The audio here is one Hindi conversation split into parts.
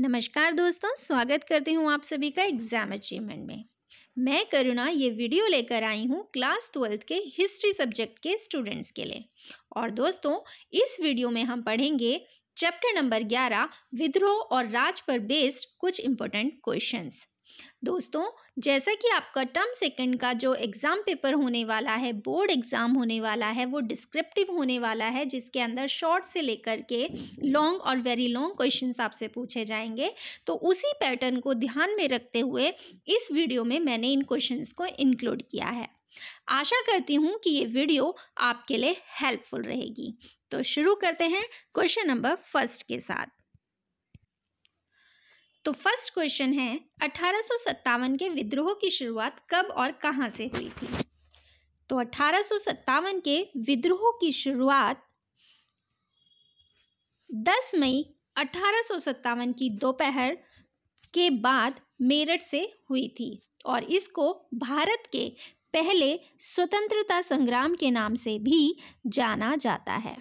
नमस्कार दोस्तों स्वागत करती हूँ आप सभी का एग्ज़ाम अचीवमेंट में मैं करुणा ये वीडियो लेकर आई हूँ क्लास ट्वेल्थ के हिस्ट्री सब्जेक्ट के स्टूडेंट्स के लिए और दोस्तों इस वीडियो में हम पढ़ेंगे चैप्टर नंबर ग्यारह विद्रोह और राज पर बेस्ड कुछ इम्पोर्टेंट क्वेश्चंस दोस्तों जैसा कि आपका टर्म सेकंड का जो एग्ज़ाम पेपर होने वाला है बोर्ड एग्ज़ाम होने वाला है वो डिस्क्रिप्टिव होने वाला है जिसके अंदर शॉर्ट से लेकर के लॉन्ग और वेरी लॉन्ग क्वेश्चन आपसे पूछे जाएंगे तो उसी पैटर्न को ध्यान में रखते हुए इस वीडियो में मैंने इन क्वेश्चन को इंक्लूड किया है आशा करती हूँ कि ये वीडियो आपके लिए हेल्पफुल रहेगी तो शुरू करते हैं क्वेश्चन नंबर फर्स्ट के साथ तो फर्स्ट क्वेश्चन है अठारह के विद्रोह की शुरुआत कब और कहाँ से हुई थी तो अठारह के विद्रोह की शुरुआत 10 मई अठारह की दोपहर के बाद मेरठ से हुई थी और इसको भारत के पहले स्वतंत्रता संग्राम के नाम से भी जाना जाता है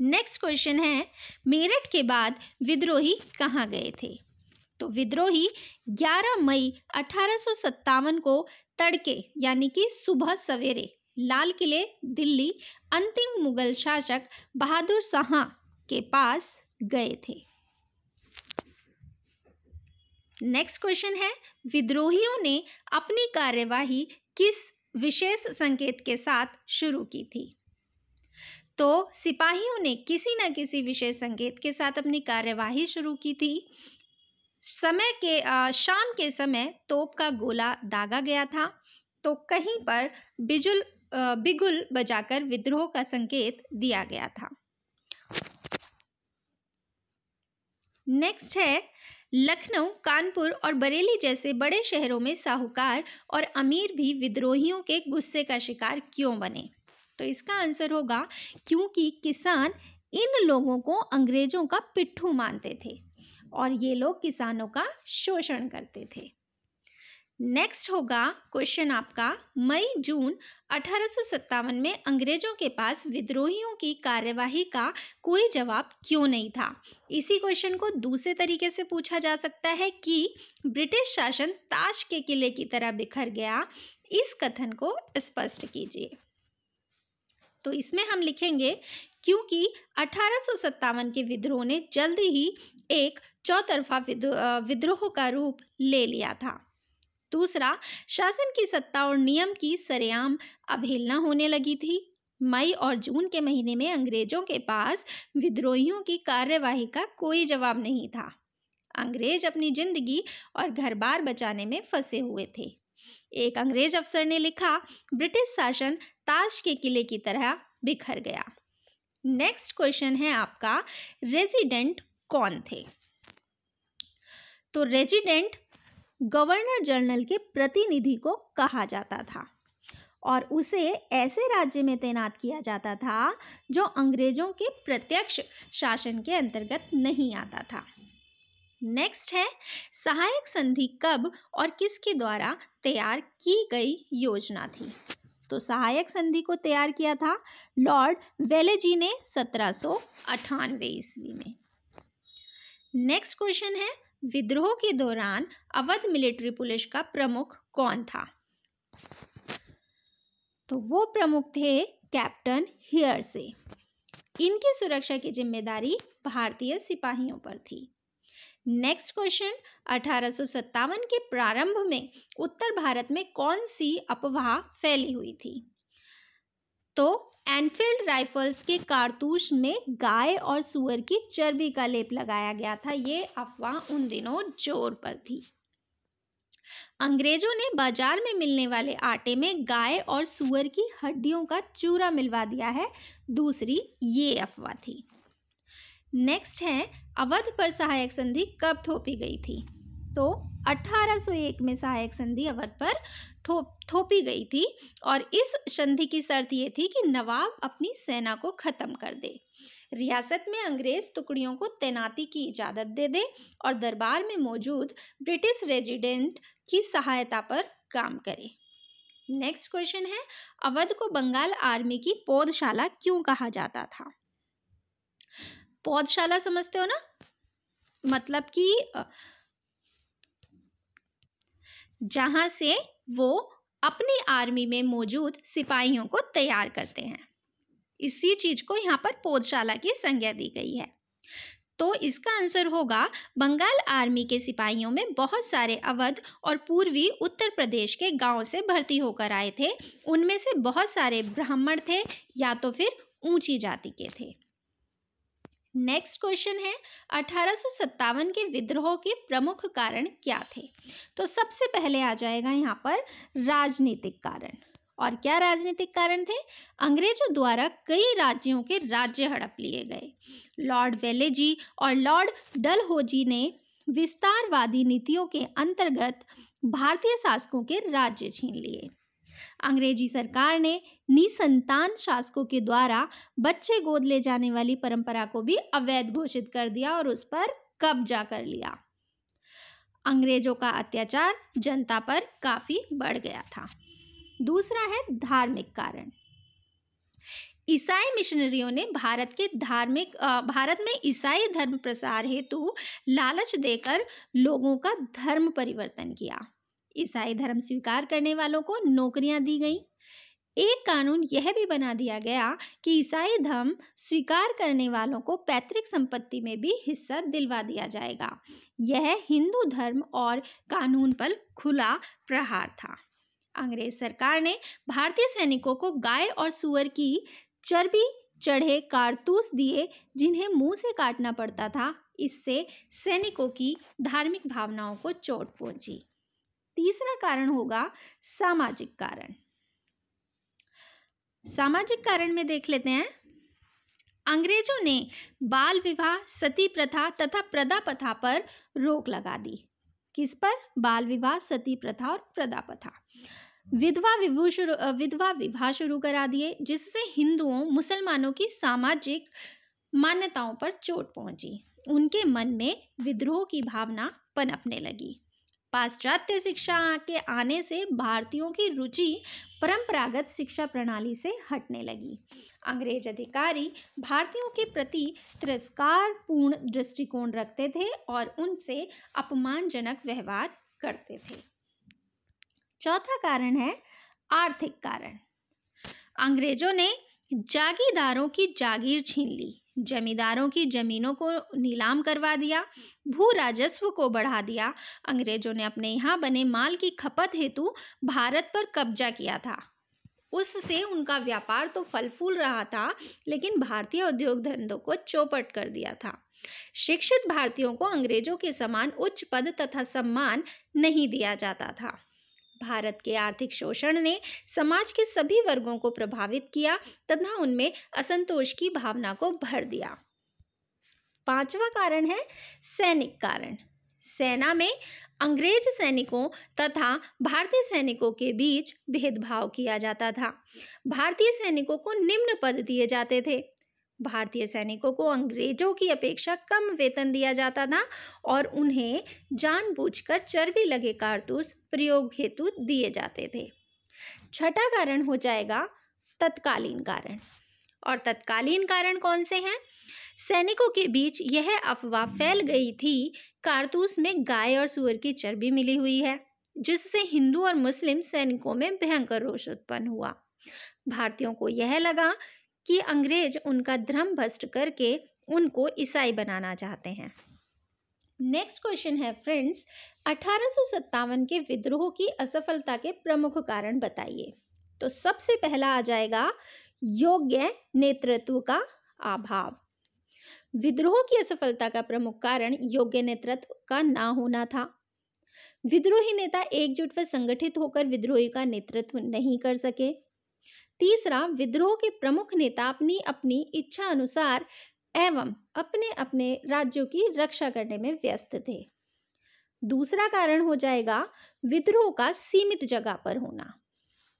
नेक्स्ट क्वेश्चन है मेरठ के बाद विद्रोही कहाँ गए थे तो विद्रोही 11 मई अठारह को तड़के यानी कि सुबह सवेरे लाल किले दिल्ली अंतिम मुगल शासक बहादुर शाह के पास गए थे नेक्स्ट क्वेश्चन है विद्रोहियों ने अपनी कार्यवाही किस विशेष संकेत के साथ शुरू की थी तो सिपाहियों ने किसी न किसी विषय संकेत के साथ अपनी कार्यवाही शुरू की थी समय के आ, शाम के समय तोप का गोला दागा गया था तो कहीं पर बिजुल बिगुल बजाकर विद्रोह का संकेत दिया गया था नेक्स्ट है लखनऊ कानपुर और बरेली जैसे बड़े शहरों में साहूकार और अमीर भी विद्रोहियों के गुस्से का शिकार क्यों बने तो इसका आंसर होगा क्योंकि किसान इन लोगों को अंग्रेज़ों का पिट्ठू मानते थे और ये लोग किसानों का शोषण करते थे नेक्स्ट होगा क्वेश्चन आपका मई जून अठारह में अंग्रेजों के पास विद्रोहियों की कार्यवाही का कोई जवाब क्यों नहीं था इसी क्वेश्चन को दूसरे तरीके से पूछा जा सकता है कि ब्रिटिश शासन ताश के किले की तरह बिखर गया इस कथन को स्पष्ट कीजिए तो इसमें हम लिखेंगे क्योंकि अठारह के विद्रोह ने जल्दी ही एक चौतरफा विद्रोह का रूप ले लिया था दूसरा शासन की सत्ता और नियम की सरेआम अवहेलना होने लगी थी मई और जून के महीने में अंग्रेजों के पास विद्रोहियों की कार्यवाही का कोई जवाब नहीं था अंग्रेज अपनी जिंदगी और घर बार बचाने में फंसे हुए थे एक अंग्रेज अफसर ने लिखा ब्रिटिश शासन ताज के किले की तरह बिखर गया नेक्स्ट क्वेश्चन है आपका रेजिडेंट कौन थे तो रेजिडेंट गवर्नर जनरल के प्रतिनिधि को कहा जाता था और उसे ऐसे राज्य में तैनात किया जाता था जो अंग्रेजों के प्रत्यक्ष शासन के अंतर्गत नहीं आता था नेक्स्ट है सहायक संधि कब और किसके द्वारा तैयार की गई योजना थी तो सहायक संधि को तैयार किया था लॉर्ड वेलेजी ने सत्रह सौ अठानवे ईस्वी में नेक्स्ट क्वेश्चन है विद्रोह के दौरान अवध मिलिट्री पुलिस का प्रमुख कौन था तो वो प्रमुख थे कैप्टन हियर से इनकी सुरक्षा की जिम्मेदारी भारतीय सिपाहियों पर थी नेक्स्ट क्वेश्चन अठारह के प्रारंभ में उत्तर भारत में कौन सी अफवाह फैली हुई थी तो एनफील्ड राइफल्स के कारतूस में गाय और सुअर की चर्बी का लेप लगाया गया था ये अफवाह उन दिनों जोर पर थी अंग्रेजों ने बाजार में मिलने वाले आटे में गाय और सुअर की हड्डियों का चूरा मिलवा दिया है दूसरी ये अफवाह थी नेक्स्ट है अवध पर सहायक संधि कब थोपी गई थी तो 1801 में सहायक संधि अवध पर थोप थोपी गई थी और इस संधि की शर्त ये थी कि नवाब अपनी सेना को ख़त्म कर दे रियासत में अंग्रेज़ टुकड़ियों को तैनाती की इजाज़त दे दे और दरबार में मौजूद ब्रिटिश रेजिडेंट की सहायता पर काम करे नेक्स्ट क्वेश्चन है अवध को बंगाल आर्मी की पौधशाला क्यों कहा जाता था पौधशाला समझते हो ना मतलब कि जहाँ से वो अपनी आर्मी में मौजूद सिपाहियों को तैयार करते हैं इसी चीज़ को यहाँ पर पौधशाला की संज्ञा दी गई है तो इसका आंसर होगा बंगाल आर्मी के सिपाहियों में बहुत सारे अवध और पूर्वी उत्तर प्रदेश के गांव से भर्ती होकर आए थे उनमें से बहुत सारे ब्राह्मण थे या तो फिर ऊंची जाति के थे नेक्स्ट क्वेश्चन है अठारह के विद्रोह के प्रमुख कारण क्या थे तो सबसे पहले आ जाएगा यहाँ पर राजनीतिक कारण और क्या राजनीतिक कारण थे अंग्रेजों द्वारा कई राज्यों के राज्य हड़प लिए गए लॉर्ड वेलेजी और लॉर्ड डलहोजी ने विस्तारवादी नीतियों के अंतर्गत भारतीय शासकों के राज्य छीन लिए अंग्रेजी सरकार ने निसंतान शासकों के द्वारा बच्चे गोद ले जाने वाली परंपरा को भी अवैध घोषित कर दिया और उस पर कब्जा कर लिया अंग्रेजों का अत्याचार जनता पर काफी बढ़ गया था दूसरा है धार्मिक कारण ईसाई मिशनरियों ने भारत के धार्मिक भारत में ईसाई धर्म प्रसार हेतु लालच देकर लोगों का धर्म परिवर्तन किया ईसाई धर्म स्वीकार करने वालों को नौकरियां दी गईं एक कानून यह भी बना दिया गया कि ईसाई धर्म स्वीकार करने वालों को पैतृक संपत्ति में भी हिस्सा दिलवा दिया जाएगा यह हिंदू धर्म और कानून पर खुला प्रहार था अंग्रेज सरकार ने भारतीय सैनिकों को गाय और सुअर की चर्बी चढ़े कारतूस दिए जिन्हें मुंह से काटना पड़ता था इससे सैनिकों की धार्मिक भावनाओं को चोट पहुंची तीसरा कारण होगा सामाजिक कारण सामाजिक कारण में देख लेते हैं अंग्रेजों ने बाल विवाह सती प्रथा तथा प्रदा प्रथा पर रोक लगा दी किस पर बाल विवाह सती प्रथा और प्रदा प्रथा विधवा विभू शुरू विधवा विवाह शुरू करा दिए जिससे हिंदुओं मुसलमानों की सामाजिक मान्यताओं पर चोट पहुंची उनके मन में विद्रोह की भावना पनपने लगी पाश्चात्य शिक्षा के आने से भारतीयों की रुचि परंपरागत शिक्षा प्रणाली से हटने लगी अंग्रेज अधिकारी भारतीयों के प्रति तिरस्कारपूर्ण दृष्टिकोण रखते थे और उनसे अपमानजनक व्यवहार करते थे चौथा कारण है आर्थिक कारण अंग्रेजों ने जागीदारों की जागीर छीन ली जमींदारों की जमीनों को नीलाम करवा दिया भू राजस्व को बढ़ा दिया अंग्रेजों ने अपने यहाँ बने माल की खपत हेतु भारत पर कब्जा किया था उससे उनका व्यापार तो फल फूल रहा था लेकिन भारतीय उद्योग धंधों को चौपट कर दिया था शिक्षित भारतीयों को अंग्रेजों के समान उच्च पद तथा सम्मान नहीं दिया जाता था भारत के आर्थिक शोषण ने समाज के सभी वर्गों को प्रभावित किया तथा उनमें असंतोष की भावना को भर दिया पांचवा कारण है सैनिक कारण सेना में अंग्रेज सैनिकों तथा भारतीय सैनिकों के बीच भेदभाव किया जाता था भारतीय सैनिकों को निम्न पद दिए जाते थे भारतीय सैनिकों को अंग्रेजों की अपेक्षा कम वेतन दिया जाता था और उन्हें जानबूझकर चर्बी लगे कारतूस प्रयोग हेतु दिए जाते थे छठा कारण हो जाएगा तत्कालीन कारण और तत्कालीन कारण कौन से हैं सैनिकों के बीच यह अफवाह फैल गई थी कारतूस में गाय और सुअर की चर्बी मिली हुई है जिससे हिंदू और मुस्लिम सैनिकों में भयंकर रोष उत्पन्न हुआ भारतीयों को यह लगा कि अंग्रेज उनका धर्म भ्रष्ट करके उनको ईसाई बनाना चाहते हैं नेक्स्ट क्वेश्चन है फ्रेंड्स अठारह के विद्रोह की असफलता के प्रमुख कारण बताइए तो सबसे पहला आ जाएगा योग्य नेतृत्व का अभाव विद्रोह की असफलता का प्रमुख कारण योग्य नेतृत्व का ना होना था विद्रोही नेता एकजुट व संगठित होकर विद्रोही का नेतृत्व नहीं कर सके तीसरा विद्रोह के प्रमुख नेता अपनी अपनी इच्छा अनुसार एवं अपने अपने राज्यों की रक्षा करने में व्यस्त थे दूसरा कारण हो जाएगा विद्रोह का सीमित जगह पर होना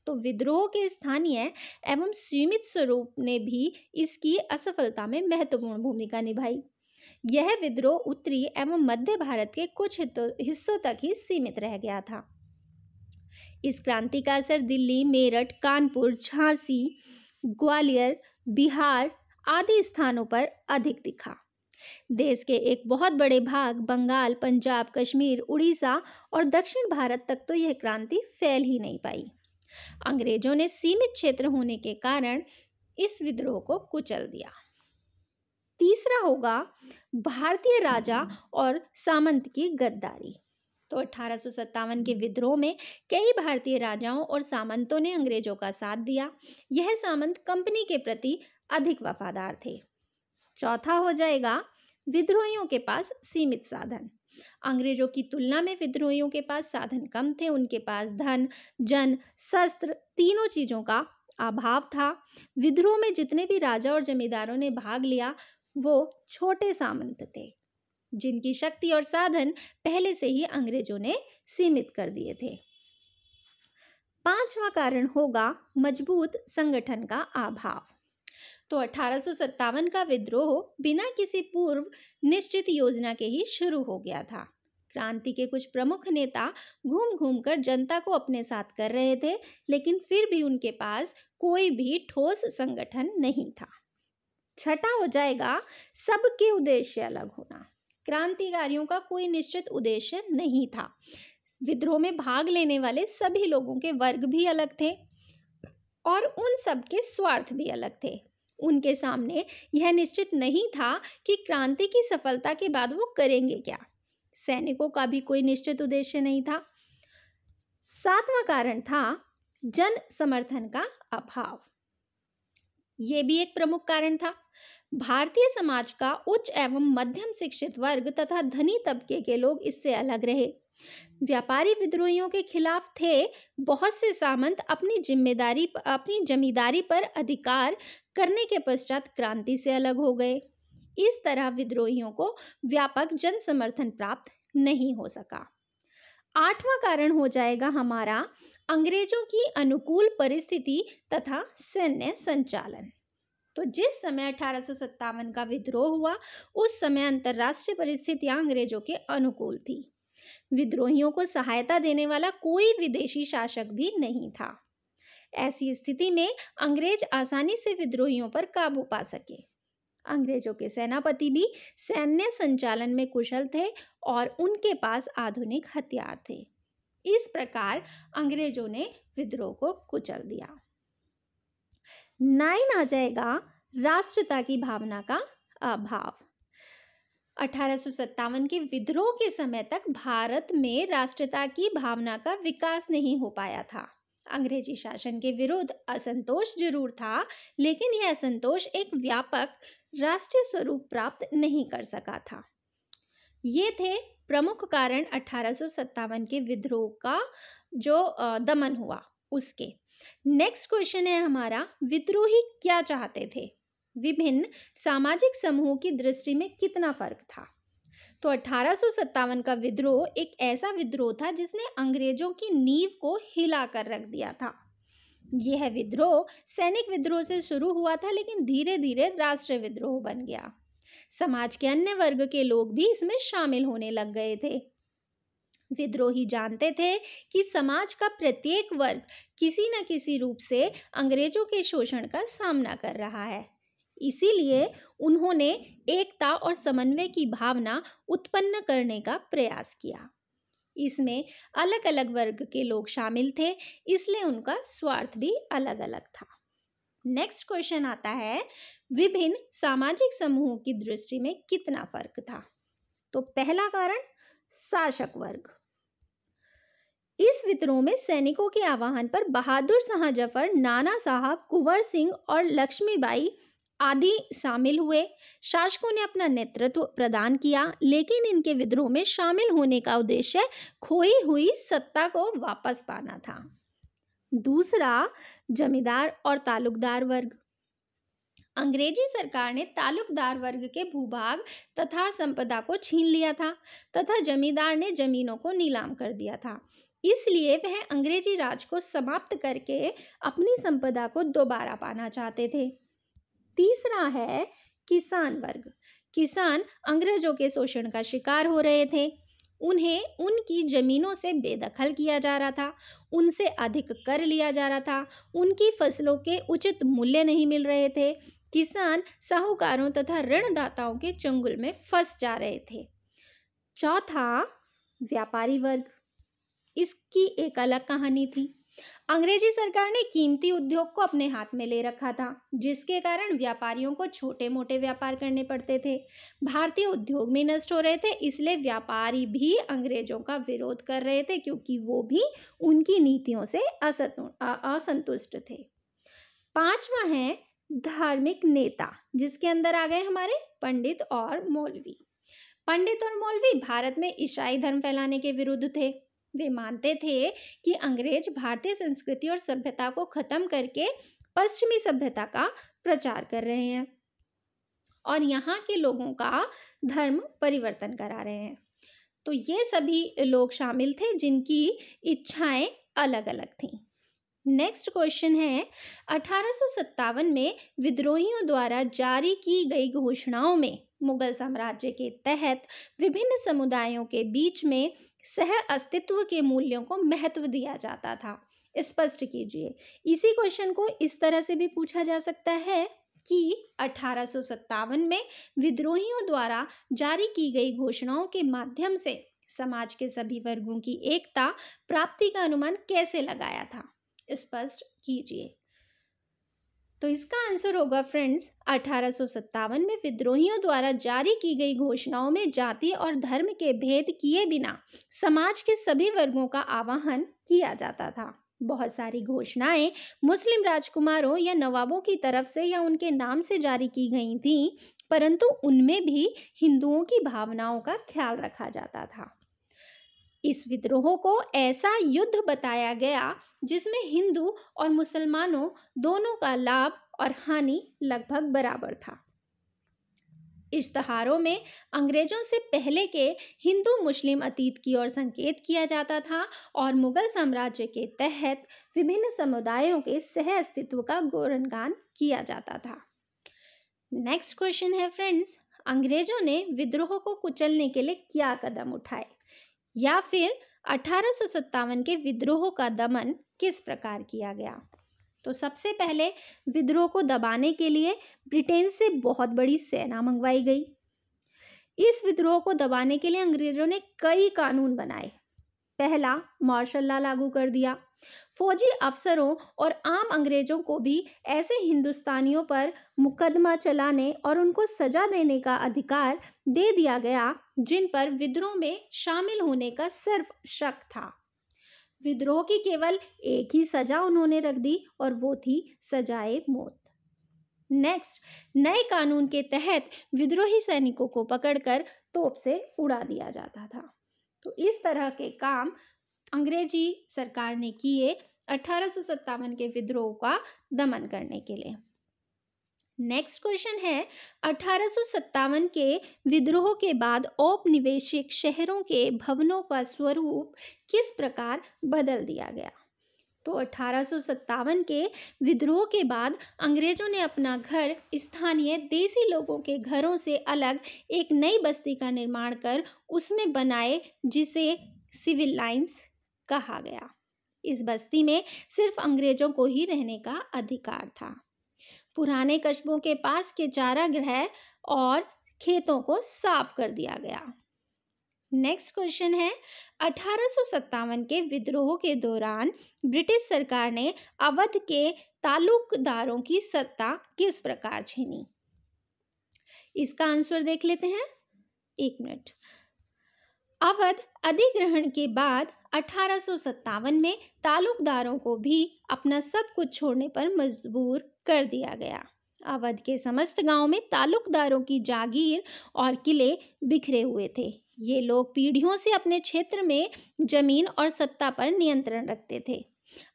तो विद्रोह के स्थानीय एवं सीमित स्वरूप ने भी इसकी असफलता में महत्वपूर्ण भूमिका निभाई यह विद्रोह उत्तरी एवं मध्य भारत के कुछ हिस्सों तक ही सीमित रह गया था इस क्रांति का असर दिल्ली मेरठ कानपुर झांसी ग्वालियर बिहार आदि स्थानों पर अधिक दिखा देश के एक बहुत बड़े भाग बंगाल पंजाब कश्मीर उड़ीसा और दक्षिण भारत तक तो यह क्रांति फैल ही नहीं पाई अंग्रेजों ने सीमित क्षेत्र होने के कारण इस विद्रोह को कुचल दिया तीसरा होगा भारतीय राजा और सामंत की गद्दारी और तो अठारह के विद्रोह में कई भारतीय राजाओं और सामंतों ने अंग्रेजों का साथ दिया यह सामंत कंपनी के प्रति अधिक वफादार थे चौथा हो जाएगा विद्रोहियों के पास सीमित साधन अंग्रेजों की तुलना में विद्रोहियों के पास साधन कम थे उनके पास धन जन शस्त्र तीनों चीज़ों का अभाव था विद्रोह में जितने भी राजा और जमींदारों ने भाग लिया वो छोटे सामंत थे जिनकी शक्ति और साधन पहले से ही अंग्रेजों ने सीमित कर दिए थे पांचवा कारण होगा मजबूत संगठन का अभाव तो अठारह का विद्रोह बिना किसी पूर्व निश्चित योजना के ही शुरू हो गया था क्रांति के कुछ प्रमुख नेता घूम घूम कर जनता को अपने साथ कर रहे थे लेकिन फिर भी उनके पास कोई भी ठोस संगठन नहीं था छठा हो जाएगा सबके उद्देश्य अलग होना क्रांतिकारियों का कोई निश्चित उद्देश्य नहीं था विद्रोह में भाग लेने वाले सभी लोगों के वर्ग भी अलग थे और उन सब के स्वार्थ भी अलग थे उनके सामने यह निश्चित नहीं था कि क्रांति की सफलता के बाद वो करेंगे क्या सैनिकों का भी कोई निश्चित उद्देश्य नहीं था सातवां कारण था जन समर्थन का अभाव ये भी एक प्रमुख कारण था भारतीय समाज का उच्च एवं मध्यम शिक्षित वर्ग तथा धनी तबके के लोग इससे अलग रहे व्यापारी विद्रोहियों के खिलाफ थे बहुत से सामंत अपनी जिम्मेदारी अपनी जमींदारी पर अधिकार करने के पश्चात क्रांति से अलग हो गए इस तरह विद्रोहियों को व्यापक जन समर्थन प्राप्त नहीं हो सका आठवां कारण हो जाएगा हमारा अंग्रेजों की अनुकूल परिस्थिति तथा सैन्य संचालन तो जिस समय अठारह का विद्रोह हुआ उस समय अंतर्राष्ट्रीय परिस्थितियां अंग्रेजों के अनुकूल थी विद्रोहियों को सहायता देने वाला कोई विदेशी शासक भी नहीं था ऐसी स्थिति में अंग्रेज आसानी से विद्रोहियों पर काबू पा सके अंग्रेजों के सेनापति भी सैन्य संचालन में कुशल थे और उनके पास आधुनिक हथियार थे इस प्रकार अंग्रेजों ने विद्रोह को कुचल दिया नाइन आ जाएगा राष्ट्रता की भावना का अभाव अठारह के विद्रोह के समय तक भारत में राष्ट्रता की भावना का विकास नहीं हो पाया था अंग्रेजी शासन के विरुद्ध असंतोष जरूर था लेकिन यह असंतोष एक व्यापक राष्ट्रीय स्वरूप प्राप्त नहीं कर सका था ये थे प्रमुख कारण अठारह के विद्रोह का जो दमन हुआ उसके नेक्स्ट क्वेश्चन है हमारा विद्रोही क्या चाहते थे विभिन्न सामाजिक समूहों की दृष्टि में कितना फर्क था तो अठारह का विद्रोह एक ऐसा विद्रोह था जिसने अंग्रेजों की नींव को हिला कर रख दिया था यह विद्रोह सैनिक विद्रोह से शुरू हुआ था लेकिन धीरे धीरे राष्ट्रीय विद्रोह बन गया समाज के अन्य वर्ग के लोग भी इसमें शामिल होने लग गए थे विद्रोही जानते थे कि समाज का प्रत्येक वर्ग किसी न किसी रूप से अंग्रेजों के शोषण का सामना कर रहा है इसीलिए उन्होंने एकता और समन्वय की भावना उत्पन्न करने का प्रयास किया इसमें अलग अलग वर्ग के लोग शामिल थे इसलिए उनका स्वार्थ भी अलग अलग था नेक्स्ट क्वेश्चन आता है विभिन्न सामाजिक समूहों की दृष्टि में कितना फर्क था तो पहला कारण शासक वर्ग इस विद्रोह में सैनिकों के आह्वान पर बहादुर शाह जफर नाना साहब कुंवर सिंह और लक्ष्मीबाई आदि शामिल हुए शासकों ने अपना नेतृत्व प्रदान किया लेकिन इनके विद्रोह में शामिल होने का उद्देश्य खोई हुई सत्ता को वापस पाना था दूसरा जमींदार और तालुकदार वर्ग अंग्रेजी सरकार ने ताल्लुकदार वर्ग के भूभाग तथा संपदा को छीन लिया था तथा जमींदार ने जमीनों को नीलाम कर दिया था इसलिए वह अंग्रेजी राज को समाप्त करके अपनी संपदा को दोबारा पाना चाहते थे तीसरा है किसान वर्ग किसान अंग्रेजों के शोषण का शिकार हो रहे थे उन्हें उनकी ज़मीनों से बेदखल किया जा रहा था उनसे अधिक कर लिया जा रहा था उनकी फसलों के उचित मूल्य नहीं मिल रहे थे किसान साहूकारों तथा ऋणदाताओं के चंगुल में फंस जा रहे थे चौथा व्यापारी वर्ग इसकी एक अलग कहानी थी अंग्रेजी सरकार ने कीमती उद्योग को अपने हाथ में ले रखा था जिसके कारण व्यापारियों को छोटे मोटे व्यापार करने पड़ते थे भारतीय उद्योग में नष्ट हो रहे थे इसलिए व्यापारी भी अंग्रेजों का विरोध कर रहे थे क्योंकि वो भी उनकी नीतियों से असंतुष्ट थे पांचवा है धार्मिक नेता जिसके अंदर आ गए हमारे पंडित और मौलवी पंडित और मौलवी भारत में ईसाई धर्म फैलाने के विरुद्ध थे वे मानते थे कि अंग्रेज भारतीय संस्कृति और सभ्यता को खत्म करके पश्चिमी सभ्यता का प्रचार कर रहे हैं और यहाँ के लोगों का धर्म परिवर्तन करा रहे हैं तो ये सभी लोग शामिल थे जिनकी इच्छाएं अलग अलग थीं नेक्स्ट क्वेश्चन है अठारह में विद्रोहियों द्वारा जारी की गई घोषणाओं में मुगल साम्राज्य के तहत विभिन्न समुदायों के बीच में सह अस्तित्व के मूल्यों को महत्व दिया जाता था स्पष्ट कीजिए इसी क्वेश्चन को इस तरह से भी पूछा जा सकता है कि अठारह में विद्रोहियों द्वारा जारी की गई घोषणाओं के माध्यम से समाज के सभी वर्गों की एकता प्राप्ति का अनुमान कैसे लगाया था स्पष्ट कीजिए तो इसका आंसर होगा फ्रेंड्स अठारह में विद्रोहियों द्वारा जारी की गई घोषणाओं में जाति और धर्म के भेद किए बिना समाज के सभी वर्गों का आवाहन किया जाता था बहुत सारी घोषणाएं मुस्लिम राजकुमारों या नवाबों की तरफ से या उनके नाम से जारी की गई थीं परंतु उनमें भी हिंदुओं की भावनाओं का ख्याल रखा जाता था इस विद्रोह को ऐसा युद्ध बताया गया जिसमें हिंदू और मुसलमानों दोनों का लाभ और हानि लगभग बराबर था इश्तहारों में अंग्रेजों से पहले के हिंदू मुस्लिम अतीत की ओर संकेत किया जाता था और मुगल साम्राज्य के तहत विभिन्न समुदायों के सह अस्तित्व का गौरवगान किया जाता था नेक्स्ट क्वेश्चन है फ्रेंड्स अंग्रेजों ने विद्रोह को कुचलने के लिए क्या कदम उठाए या फिर अठारह के विद्रोह का दमन किस प्रकार किया गया तो सबसे पहले विद्रोह को दबाने के लिए ब्रिटेन से बहुत बड़ी सेना मंगवाई गई इस विद्रोह को दबाने के लिए अंग्रेजों ने कई कानून बनाए पहला मार्शल लॉ लागू कर दिया फौजी अफसरों और आम अंग्रेज़ों को भी ऐसे हिंदुस्तानियों पर मुकदमा चलाने और उनको सजा देने का अधिकार दे दिया गया जिन पर विद्रोह में शामिल होने का सिर्फ शक था विद्रोह की केवल एक ही सजा उन्होंने रख दी और वो थी सजाए मौत नेक्स्ट नए कानून के तहत विद्रोही सैनिकों को पकड़कर तोप से उड़ा दिया जाता था तो इस तरह के काम अंग्रेजी सरकार ने किए अठारह के विद्रोह का दमन करने के लिए नेक्स्ट क्वेश्चन है अठारह के विद्रोह के बाद औपनिवेशिक शहरों के भवनों का स्वरूप किस प्रकार बदल दिया गया तो अठारह के विद्रोह के बाद अंग्रेजों ने अपना घर स्थानीय देसी लोगों के घरों से अलग एक नई बस्ती का निर्माण कर उसमें बनाए जिसे सिविल लाइन्स कहा गया इस बस्ती में सिर्फ अंग्रेजों को ही रहने का अधिकार था पुराने कस्बों के पास के चारा ग्रह और खेतों को साफ कर दिया गया नेक्स्ट क्वेश्चन है अठारह के विद्रोह के दौरान ब्रिटिश सरकार ने अवध के तालुकदारों की सत्ता किस प्रकार छीनी इसका आंसर देख लेते हैं एक मिनट अवध अधिग्रहण के बाद अठारह में ताल्लुकदारों को भी अपना सब कुछ छोड़ने पर मजबूर कर दिया गया अवध के समस्त गांव में ताल्लुकदारों की जागीर और किले बिखरे हुए थे ये लोग पीढ़ियों से अपने क्षेत्र में जमीन और सत्ता पर नियंत्रण रखते थे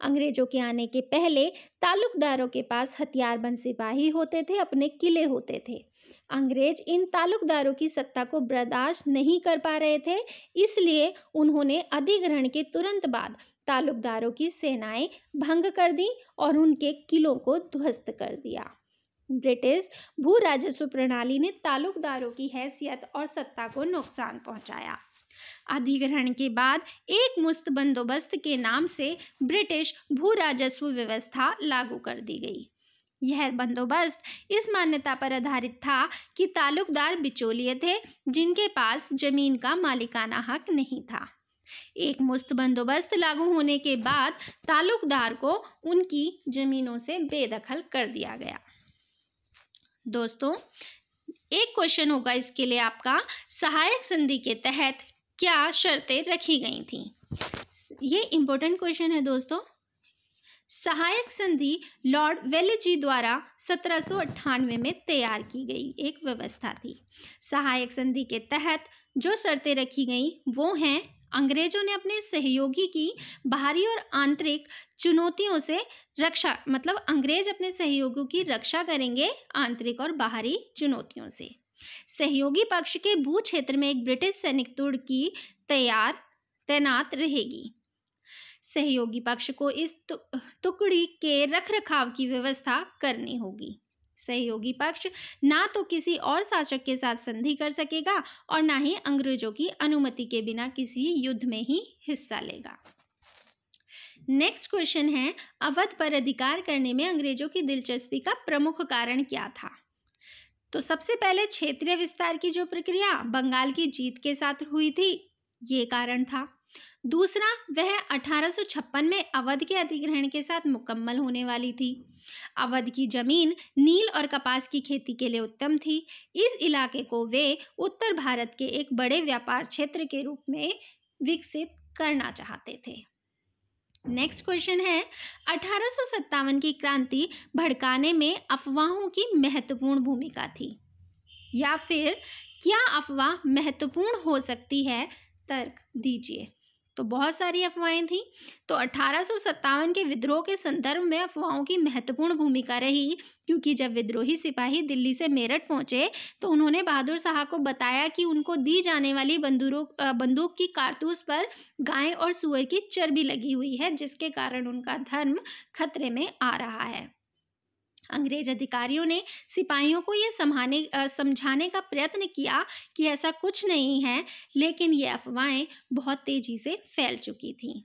अंग्रेजों के आने के पहले ताल्लुकदारों के पास हथियारबंद सिपाही होते थे अपने किले होते थे अंग्रेज इन तालुकदारों की सत्ता को बर्दाश्त नहीं कर पा रहे थे इसलिए उन्होंने अधिग्रहण के तुरंत बाद तालुकदारों की सेनाएं भंग कर दी और उनके किलों को ध्वस्त कर दिया ब्रिटिश भू राजस्व प्रणाली ने ताल्लुकदारों की हैसियत और सत्ता को नुकसान पहुंचाया अधिग्रहण के बाद एक मुस्त बंदोबस्त के नाम से ब्रिटिश भू राजस्व व्यवस्था लागू कर दी गई यह बंदोबस्त इस मान्यता पर आधारित था कि ताल्लुकदार बिचौलिए थे जिनके पास जमीन का मालिकाना हक नहीं था एक मुस्त बंदोबस्त लागू होने के बाद ताल्लुकदार को उनकी जमीनों से बेदखल कर दिया गया दोस्तों एक क्वेश्चन होगा इसके लिए आपका सहायक संधि के तहत क्या शर्तें रखी गई थी ये इम्पोर्टेंट क्वेश्चन है दोस्तों सहायक संधि लॉर्ड वेलजी द्वारा सत्रह में तैयार की गई एक व्यवस्था थी सहायक संधि के तहत जो शर्तें रखी गईं वो हैं अंग्रेजों ने अपने सहयोगी की बाहरी और आंतरिक चुनौतियों से रक्षा मतलब अंग्रेज अपने सहयोगियों की रक्षा करेंगे आंतरिक और बाहरी चुनौतियों से सहयोगी पक्ष के भू क्षेत्र में एक ब्रिटिश सैनिक तुर्ड की तैयार तैनात रहेगी सहयोगी पक्ष को इस तु, टुकड़ी के रखरखाव की व्यवस्था करनी होगी सहयोगी पक्ष ना तो किसी और शासक के साथ संधि कर सकेगा और ना ही अंग्रेजों की अनुमति के बिना किसी युद्ध में ही हिस्सा लेगा नेक्स्ट क्वेश्चन है अवध पर अधिकार करने में अंग्रेजों की दिलचस्पी का प्रमुख कारण क्या था तो सबसे पहले क्षेत्रीय विस्तार की जो प्रक्रिया बंगाल की जीत के साथ हुई थी ये कारण था दूसरा वह अठारह में अवध के अधिग्रहण के साथ मुकम्मल होने वाली थी अवध की जमीन नील और कपास की खेती के लिए उत्तम थी इस इलाके को वे उत्तर भारत के एक बड़े व्यापार क्षेत्र के रूप में विकसित करना चाहते थे नेक्स्ट क्वेश्चन है अठारह की क्रांति भड़काने में अफवाहों की महत्वपूर्ण भूमिका थी या फिर क्या अफवाह महत्वपूर्ण हो सकती है तर्क दीजिए तो बहुत सारी अफवाहें थीं तो अठारह के विद्रोह के संदर्भ में अफवाहों की महत्वपूर्ण भूमिका रही क्योंकि जब विद्रोही सिपाही दिल्ली से मेरठ पहुंचे तो उन्होंने बहादुर शाह को बताया कि उनको दी जाने वाली बंदूरों बंदूक की कारतूस पर गाय और सुअर की चर्बी लगी हुई है जिसके कारण उनका धर्म खतरे में आ रहा है अंग्रेज अधिकारियों ने सिपाहियों को ये समझाने समझाने का प्रयत्न किया कि ऐसा कुछ नहीं है लेकिन ये अफवाहें बहुत तेज़ी से फैल चुकी थीं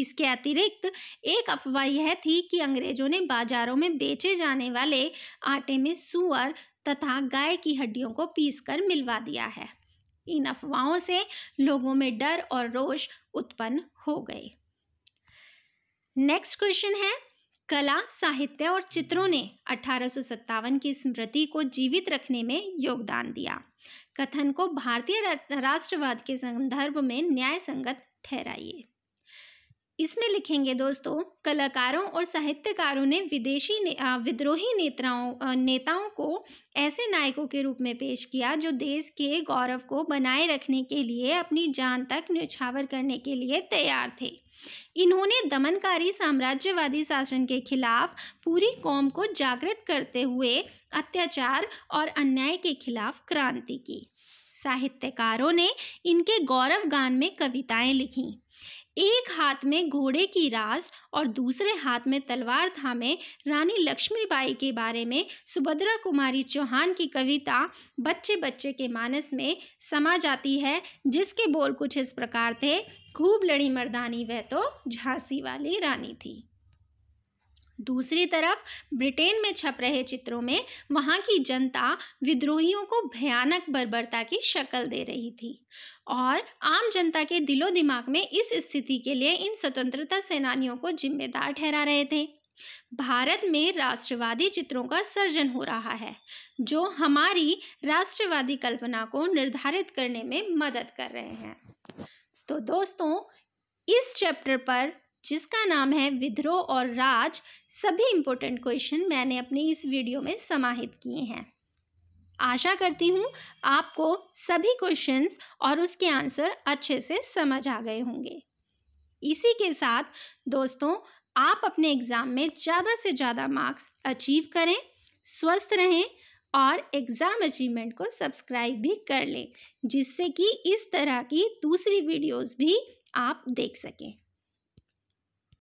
इसके अतिरिक्त एक अफवाह यह थी कि अंग्रेजों ने बाजारों में बेचे जाने वाले आटे में सुअर तथा गाय की हड्डियों को पीसकर मिलवा दिया है इन अफवाहों से लोगों में डर और रोष उत्पन्न हो गए नेक्स्ट क्वेश्चन है कला साहित्य और चित्रों ने अठारह की स्मृति को जीवित रखने में योगदान दिया कथन को भारतीय राष्ट्रवाद के संदर्भ में न्याय संगत ठहराइए इसमें लिखेंगे दोस्तों कलाकारों और साहित्यकारों ने विदेशी ने, विद्रोही नेताओं नेताओं को ऐसे नायकों के रूप में पेश किया जो देश के गौरव को बनाए रखने के लिए अपनी जान तक न्यौछावर करने के लिए तैयार थे इन्होंने दमनकारी साम्राज्यवादी शासन के खिलाफ पूरी कौम को जागृत करते हुए अत्याचार और अन्याय के खिलाफ क्रांति की साहित्यकारों ने इनके गौरव गान में कविताएं लिखीं एक हाथ में घोड़े की रास और दूसरे हाथ में तलवार थामे रानी लक्ष्मीबाई के बारे में सुभद्रा कुमारी चौहान की कविता बच्चे बच्चे के मानस में समा जाती है जिसके बोल कुछ इस प्रकार थे खूब लड़ी मर्दानी वह तो झांसी वाली रानी थी दूसरी तरफ ब्रिटेन में छप रहे चित्रों में वहाँ की जनता विद्रोहियों को भयानक बर्बरता की शक्ल दे रही थी और आम जनता के दिलो दिमाग में इस स्थिति के लिए इन स्वतंत्रता सेनानियों को जिम्मेदार ठहरा रहे थे भारत में राष्ट्रवादी चित्रों का सर्जन हो रहा है जो हमारी राष्ट्रवादी कल्पना को निर्धारित करने में मदद कर रहे हैं तो दोस्तों इस चैप्टर पर जिसका नाम है विद्रोह और राज सभी इम्पोर्टेंट क्वेश्चन मैंने अपने इस वीडियो में समाहित किए हैं आशा करती हूँ आपको सभी क्वेश्चंस और उसके आंसर अच्छे से समझ आ गए होंगे इसी के साथ दोस्तों आप अपने एग्ज़ाम में ज़्यादा से ज़्यादा मार्क्स अचीव करें स्वस्थ रहें और एग्ज़ाम अचीवमेंट को सब्सक्राइब भी कर लें जिससे कि इस तरह की दूसरी वीडियोस भी आप देख सकें